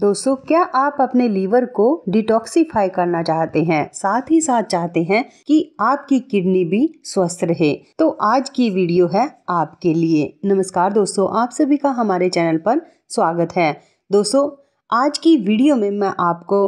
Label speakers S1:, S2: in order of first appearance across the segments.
S1: दोस्तों क्या आप अपने लीवर को डिटॉक्सीफाई करना चाहते हैं साथ ही साथ चाहते हैं कि आपकी किडनी भी स्वस्थ रहे तो आज की वीडियो है आपके लिए नमस्कार दोस्तों आप सभी का हमारे चैनल पर स्वागत है दोस्तों आज की वीडियो में मैं आपको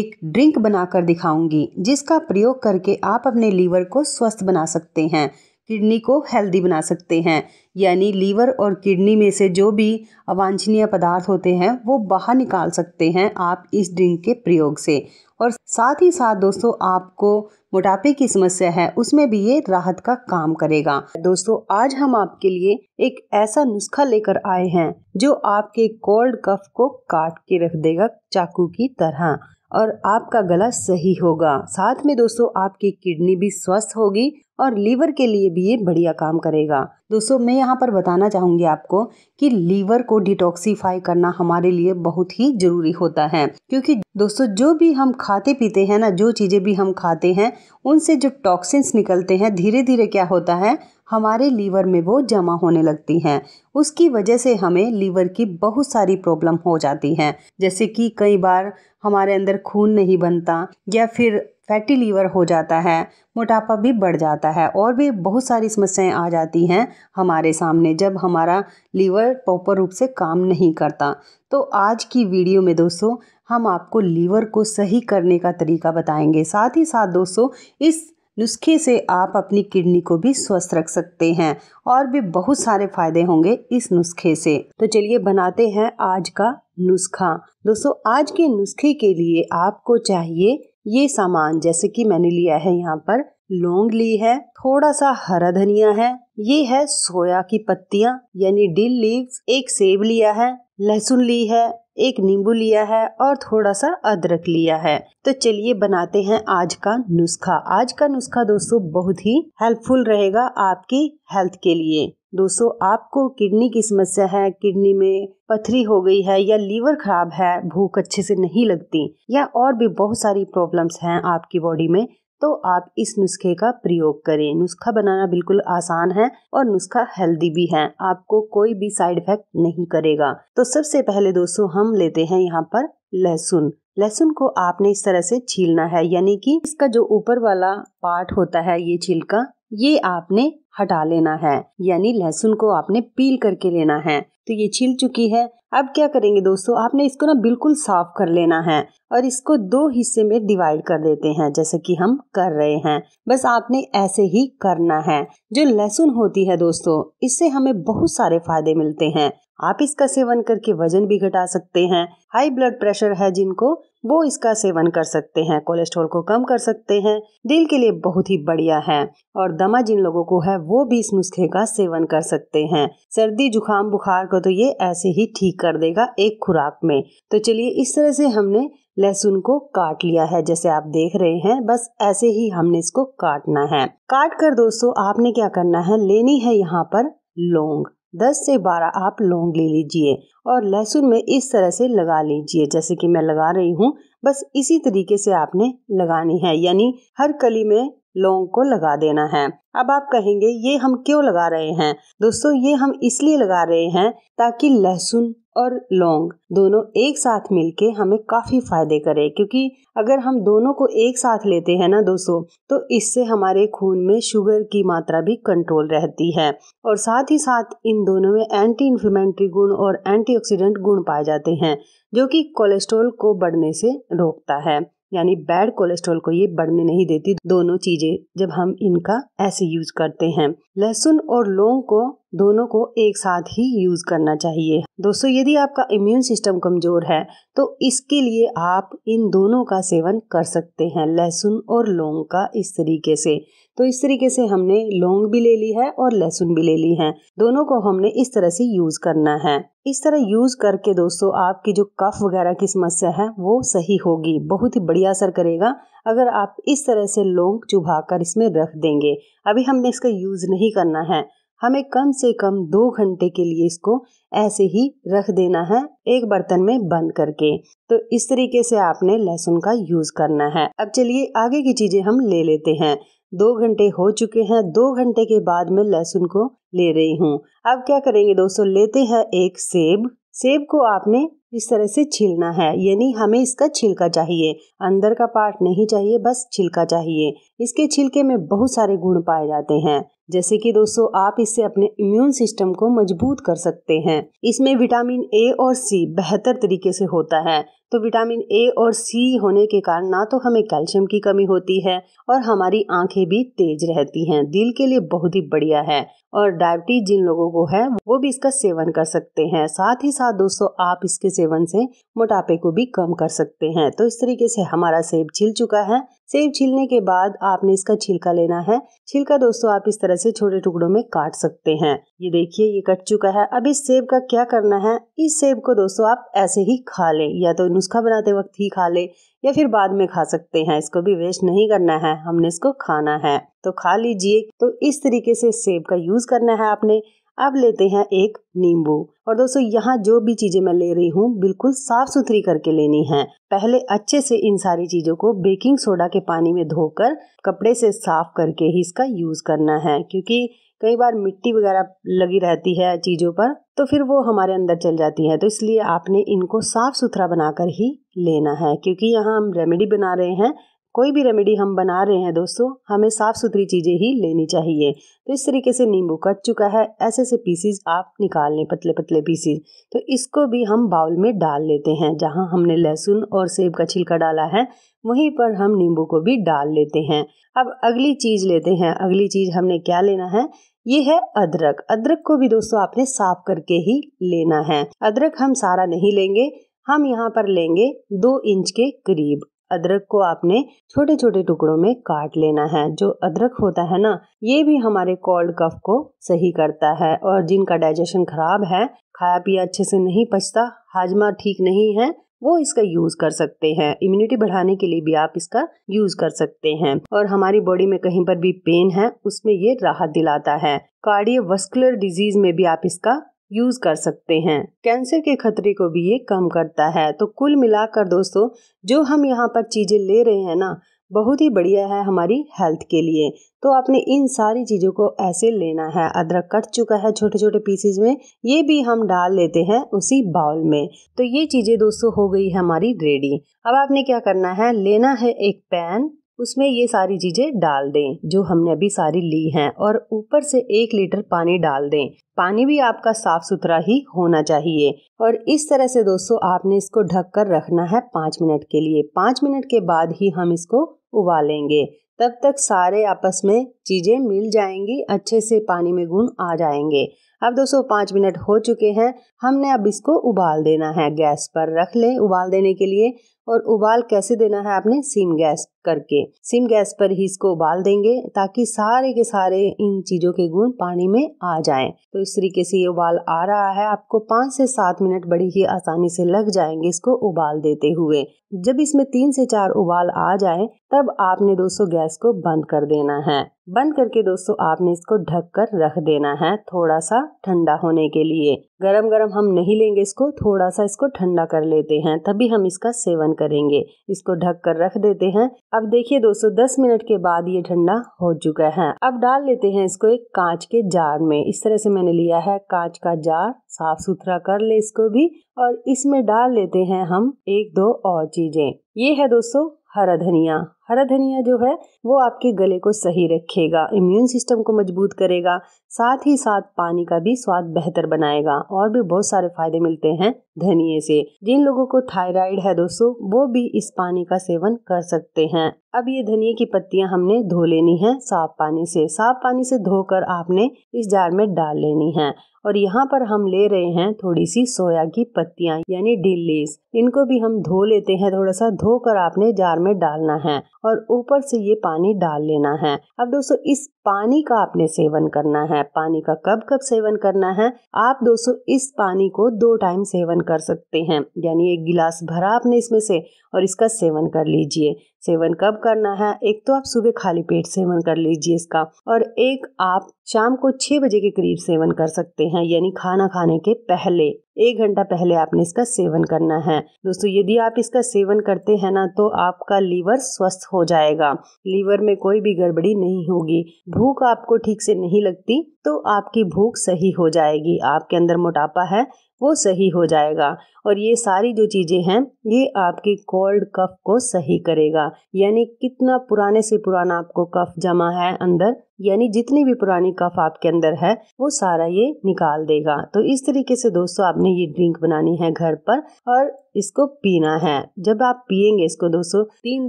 S1: एक ड्रिंक बनाकर दिखाऊंगी जिसका प्रयोग करके आप अपने लीवर को स्वस्थ बना सकते हैं किडनी को हेल्दी बना सकते हैं यानी लीवर और किडनी में से जो भी अवांछनीय पदार्थ होते हैं वो बाहर निकाल सकते हैं आप इस ड्रिंक के प्रयोग से और साथ ही साथ दोस्तों आपको मोटापे की समस्या है उसमें भी ये राहत का काम करेगा दोस्तों आज हम आपके लिए एक ऐसा नुस्खा लेकर आए हैं जो आपके कोल्ड कफ को काट के रख देगा चाकू की तरह और आपका गला सही होगा साथ में दोस्तों आपकी किडनी भी स्वस्थ होगी और लीवर के लिए भी ये बढ़िया काम करेगा दोस्तों मैं यहाँ पर बताना चाहूँगी आपको कि लीवर को डिटॉक्सीफाई करना हमारे लिए बहुत ही ज़रूरी होता है क्योंकि दोस्तों जो भी हम खाते पीते हैं ना जो चीज़ें भी हम खाते हैं उनसे जो टॉक्सिन्स निकलते हैं धीरे धीरे क्या होता है हमारे लीवर में वो जमा होने लगती हैं उसकी वजह से हमें लीवर की बहुत सारी प्रॉब्लम हो जाती हैं जैसे कि कई बार हमारे अंदर खून नहीं बनता या फिर फैटी लीवर हो जाता है मोटापा भी बढ़ जाता है और भी बहुत सारी समस्याएं आ जाती हैं हमारे सामने जब हमारा लीवर प्रॉपर रूप से काम नहीं करता तो आज की वीडियो में दोस्तों हम आपको लीवर को सही करने का तरीका बताएंगे साथ ही साथ दोस्तों इस नुस्खे से आप अपनी किडनी को भी स्वस्थ रख सकते हैं और भी बहुत सारे फायदे होंगे इस नुस्खे से तो चलिए बनाते हैं आज का नुस्खा दोस्तों आज के नुस्खे के लिए आपको चाहिए ये सामान जैसे कि मैंने लिया है यहाँ पर लौंग ली है थोड़ा सा हरा धनिया है ये है सोया की पत्तियां यानी डिल लीव्स एक सेब लिया है लहसुन ली है एक नींबू लिया है और थोड़ा सा अदरक लिया है तो चलिए बनाते हैं आज का नुस्खा आज का नुस्खा दोस्तों बहुत ही हेल्पफुल रहेगा आपकी हेल्थ के लिए दोस्तों आपको किडनी की समस्या है किडनी में पथरी हो गई है या लीवर खराब है भूख अच्छे से नहीं लगती या और भी बहुत सारी प्रॉब्लम्स हैं आपकी बॉडी में तो आप इस नुस्खे का प्रयोग करें नुस्खा बनाना बिल्कुल आसान है और नुस्खा हेल्दी भी है आपको कोई भी साइड इफेक्ट नहीं करेगा तो सबसे पहले दोस्तों हम लेते हैं यहाँ पर लहसुन लहसुन को आपने इस तरह से छीलना है यानी कि इसका जो ऊपर वाला पार्ट होता है ये छिलका ये आपने हटा लेना है यानी लहसुन को आपने पील करके लेना है तो ये छिल चुकी है अब क्या करेंगे दोस्तों आपने इसको ना बिल्कुल साफ कर लेना है और इसको दो हिस्से में डिवाइड कर देते हैं जैसे कि हम कर रहे हैं बस आपने ऐसे ही करना है जो लहसुन होती है दोस्तों इससे हमें बहुत सारे फायदे मिलते हैं आप इसका सेवन करके वजन भी घटा सकते हैं हाई ब्लड प्रेशर है जिनको वो इसका सेवन कर सकते हैं कोलेस्ट्रॉल को कम कर सकते हैं दिल के लिए बहुत ही बढ़िया है और दमा जिन लोगों को है वो भी इस नुस्खे का सेवन कर सकते हैं सर्दी जुकाम बुखार को तो ये ऐसे ही ठीक कर देगा एक खुराक में तो चलिए इस तरह से हमने लहसुन को काट लिया है जैसे आप देख रहे हैं बस ऐसे ही हमने इसको काटना है काट कर दोस्तों आपने क्या करना है लेनी है यहाँ पर लौंग 10 से 12 आप लौंग ले लीजिए और लहसुन में इस तरह से लगा लीजिए जैसे कि मैं लगा रही हूँ बस इसी तरीके से आपने लगानी है यानी हर कली में लौंग को लगा देना है अब आप कहेंगे ये हम क्यों लगा रहे हैं दोस्तों ये हम इसलिए लगा रहे हैं ताकि लहसुन और लौंग दोनों एक साथ मिलके हमें काफी फायदे करे क्योंकि अगर हम दोनों को एक साथ लेते हैं ना दोस्तों तो इससे हमारे खून में शुगर की मात्रा भी कंट्रोल रहती है और साथ ही साथ इन दोनों में एंटी इन्फ्लेमेटरी गुण और एंटीऑक्सीडेंट गुण पाए जाते हैं जो कि कोलेस्ट्रॉल को बढ़ने से रोकता है यानी बैड कोलेस्ट्रॉल को ये बढ़ने नहीं देती दोनों चीजें जब हम इनका ऐसे यूज करते हैं लहसुन और लौंग को दोनों को एक साथ ही यूज करना चाहिए दोस्तों यदि आपका इम्यून सिस्टम कमजोर है तो इसके लिए आप इन दोनों का सेवन कर सकते हैं लहसुन और लौंग का इस तरीके से तो इस तरीके से हमने लौंग भी ले ली है और लहसुन भी ले ली है दोनों को हमने इस तरह से यूज करना है इस तरह यूज करके दोस्तों आपकी जो कफ वगैरह की समस्या है वो सही होगी बहुत ही बढ़िया असर करेगा अगर आप इस तरह से लौंग चुभा कर इसमें रख देंगे अभी हमने इसका यूज नहीं करना है हमें कम से कम दो घंटे के लिए इसको ऐसे ही रख देना है एक बर्तन में बंद करके तो इस तरीके से आपने लहसुन का यूज करना है अब चलिए आगे की चीजें हम ले लेते हैं दो घंटे हो चुके हैं दो घंटे के बाद में लहसुन को ले रही हूँ अब क्या करेंगे दोस्तों लेते हैं एक सेब सेब को आपने इस तरह से छीलना है यानी हमें इसका छिलका चाहिए अंदर का पार्ट नहीं चाहिए बस छिलका चाहिए इसके छिलके में बहुत सारे गुण पाए जाते हैं जैसे कि दोस्तों आप इससे अपने इम्यून सिस्टम को मजबूत कर सकते हैं इसमें विटामिन ए और सी बेहतर तरीके से होता है तो विटामिन ए और सी होने के कारण ना तो हमें कैल्शियम की कमी होती है और हमारी आंखें भी तेज रहती हैं दिल के लिए बहुत ही बढ़िया है और डायबिटीज जिन लोगों को है वो भी इसका सेवन कर सकते हैं साथ ही साथ दोस्तों आप इसके सेवन से मोटापे को भी कम कर सकते हैं तो इस तरीके से हमारा सेब छिल चुका है सेब छीलने के बाद आपने इसका छिलका लेना है छिलका दोस्तों आप इस तरह से छोटे टुकड़ों में काट सकते हैं ये देखिए ये कट चुका है अब इस सेब का क्या करना है इस सेब को दोस्तों आप ऐसे ही खा लें या तो नुस्खा बनाते वक्त ही खा लें या फिर बाद में खा सकते हैं इसको भी वेस्ट नहीं करना है हमने इसको खाना है तो खा लीजिए तो इस तरीके से सेब का यूज करना है आपने अब लेते हैं एक नींबू और दोस्तों यहाँ जो भी चीज़ें मैं ले रही हूँ बिल्कुल साफ सुथरी करके लेनी है पहले अच्छे से इन सारी चीज़ों को बेकिंग सोडा के पानी में धोकर कपड़े से साफ करके ही इसका यूज़ करना है क्योंकि कई बार मिट्टी वगैरह लगी रहती है चीज़ों पर तो फिर वो हमारे अंदर चल जाती है तो इसलिए आपने इनको साफ सुथरा बनाकर ही लेना है क्योंकि यहाँ हम रेमेडी बना रहे हैं कोई भी रेमेडी हम बना रहे हैं दोस्तों हमें साफ़ सुथरी चीज़ें ही लेनी चाहिए तो इस तरीके से नींबू कट चुका है ऐसे ऐसे पीसीज आप निकाल लें पतले पतले पीसीज तो इसको भी हम बाउल में डाल लेते हैं जहाँ हमने लहसुन और सेब का छिलका डाला है वहीं पर हम नींबू को भी डाल लेते हैं अब अगली चीज़ लेते हैं अगली चीज़ हमने क्या लेना है ये है अदरक अदरक को भी दोस्तों आपने साफ करके ही लेना है अदरक हम सारा नहीं लेंगे हम यहाँ पर लेंगे दो इंच के करीब अदरक को आपने छोटे छोटे टुकड़ों में काट लेना है जो अदरक होता है ना ये भी हमारे कोल्ड कफ को सही करता है और जिनका डाइजेशन खराब है खाया पिया अच्छे से नहीं पचता हाजमा ठीक नहीं है वो इसका यूज़ कर सकते हैं इम्यूनिटी बढ़ाने के लिए भी आप इसका यूज़ कर सकते हैं और हमारी बॉडी में कहीं पर भी पेन है उसमें ये राहत दिलाता है कार्डियोवस्कुलर डिजीज में भी आप इसका यूज कर सकते हैं कैंसर के खतरे को भी ये कम करता है तो कुल मिलाकर दोस्तों जो हम यहाँ पर चीज़ें ले रहे हैं ना बहुत ही बढ़िया है हमारी हेल्थ के लिए तो आपने इन सारी चीज़ों को ऐसे लेना है अदरक कट चुका है छोटे छोटे पीसेज में ये भी हम डाल लेते हैं उसी बाउल में तो ये चीज़ें दोस्तों हो गई है हमारी रेडी अब आपने क्या करना है लेना है एक पैन उसमें ये सारी चीज़ें डाल दें जो हमने अभी सारी ली हैं और ऊपर से एक लीटर पानी डाल दें पानी भी आपका साफ सुथरा ही होना चाहिए और इस तरह से दोस्तों आपने इसको ढक कर रखना है पाँच मिनट के लिए पाँच मिनट के बाद ही हम इसको उबालेंगे तब तक सारे आपस में चीज़ें मिल जाएंगी अच्छे से पानी में गुण आ जाएंगे अब दोस्तों पाँच मिनट हो चुके हैं हमने अब इसको उबाल देना है गैस पर रख लें उबाल देने के लिए और उबाल कैसे देना है आपने सिम गैस करके सिम गैस पर ही इसको उबाल देंगे ताकि सारे के सारे इन चीज़ों के गुण पानी में आ जाएं तो इस तरीके से ये उबाल आ रहा है आपको पांच से सात मिनट बड़ी ही आसानी से लग जाएंगे इसको उबाल देते हुए जब इसमें तीन से चार उबाल आ जाए तब आपने दोस्तों गैस को बंद कर देना है बंद करके दोस्तों आपने इसको ढक कर रख देना है थोड़ा सा ठंडा होने के लिए गरम गरम हम नहीं लेंगे इसको थोड़ा सा इसको ठंडा कर लेते हैं तभी हम इसका सेवन करेंगे इसको ढक कर रख देते हैं अब देखिए दोस्तों 10 मिनट के बाद ये ठंडा हो चुका है अब डाल लेते हैं इसको एक कांच के जार में इस तरह से मैंने लिया है कांच का जार साफ सुथरा कर ले इसको भी और इसमें डाल लेते हैं हम एक दो और चीजें ये है दोस्तों हरा धनिया हरा धनिया जो है वो आपके गले को सही रखेगा इम्यून सिस्टम को मजबूत करेगा साथ ही साथ पानी का भी स्वाद बेहतर बनाएगा और भी बहुत सारे फायदे मिलते हैं धनिये से जिन लोगों को थायराइड है दोस्तों वो भी इस पानी का सेवन कर सकते हैं अब ये धनिये की पत्तियां हमने धो लेनी है साफ पानी से साफ पानी से धोकर आपने इस जार में डाल लेनी है और यहाँ पर हम ले रहे हैं थोड़ी सी सोया की पत्तियां यानी डिल्लीस इनको भी हम धो लेते हैं थोड़ा सा धोकर आपने जार में डालना है और ऊपर से ये पानी डाल लेना है अब दोस्तों इस पानी का आपने सेवन करना है पानी का कब कब सेवन करना है आप दोस्तों इस पानी को दो टाइम सेवन कर सकते हैं यानी एक गिलास भरा आपने इसमें से और इसका सेवन कर लीजिए सेवन कब करना है एक तो आप सुबह खाली पेट सेवन कर लीजिए इसका और एक आप शाम को छह बजे के करीब सेवन कर सकते हैं यानी खाना खाने के पहले एक घंटा पहले आपने इसका सेवन करना है दोस्तों यदि आप इसका सेवन करते हैं ना तो आपका लीवर स्वस्थ हो जाएगा लीवर में कोई भी गड़बड़ी नहीं होगी भूख आपको ठीक से नहीं लगती तो आपकी भूख सही हो जाएगी आपके अंदर मोटापा है वो सही हो जाएगा और ये सारी जो चीज़ें हैं ये आपके कोल्ड कफ को सही करेगा यानी कितना पुराने से पुराना आपको कफ जमा है अंदर यानी जितनी भी पुरानी कफ आपके अंदर है वो सारा ये निकाल देगा तो इस तरीके से दोस्तों आपने ये ड्रिंक बनानी है घर पर और इसको पीना है जब आप पियेंगे इसको दोस्तों तीन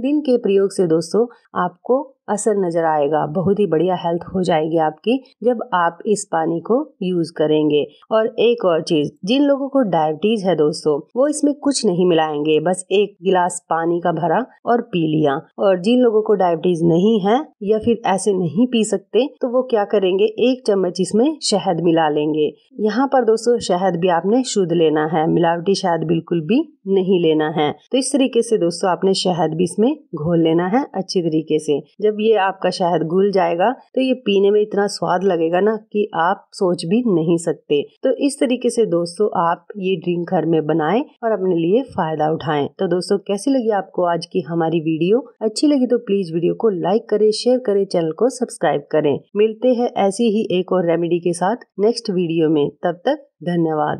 S1: दिन के प्रयोग से दोस्तों आपको असर नजर आएगा बहुत ही बढ़िया हेल्थ हो जाएगी आपकी जब आप इस पानी को यूज करेंगे और एक और चीज जिन लोगों को डायबिटीज है दोस्तों वो इसमें कुछ नहीं मिलाएंगे बस एक गिलास पानी का भरा और पी लिया और जिन लोगों को डायबिटीज नहीं है या फिर ऐसे नहीं पी सकते सकते तो वो क्या करेंगे एक चम्मच इसमें शहद मिला लेंगे यहाँ पर दोस्तों शहद भी आपने शुद्ध लेना है मिलावटी शहद बिल्कुल भी नहीं लेना है तो इस तरीके से दोस्तों आपने शहद भी इसमें घोल लेना है अच्छी तरीके से जब ये आपका शहद घुल जाएगा तो ये पीने में इतना स्वाद लगेगा ना कि आप सोच भी नहीं सकते तो इस तरीके से दोस्तों आप ये ड्रिंक घर में बनाएं और अपने लिए फायदा उठाएं तो दोस्तों कैसी लगी आपको आज की हमारी वीडियो अच्छी लगी तो प्लीज वीडियो को लाइक करे शेयर करे चैनल को सब्सक्राइब करें मिलते हैं ऐसी ही एक और रेमेडी के साथ नेक्स्ट वीडियो में तब तक धन्यवाद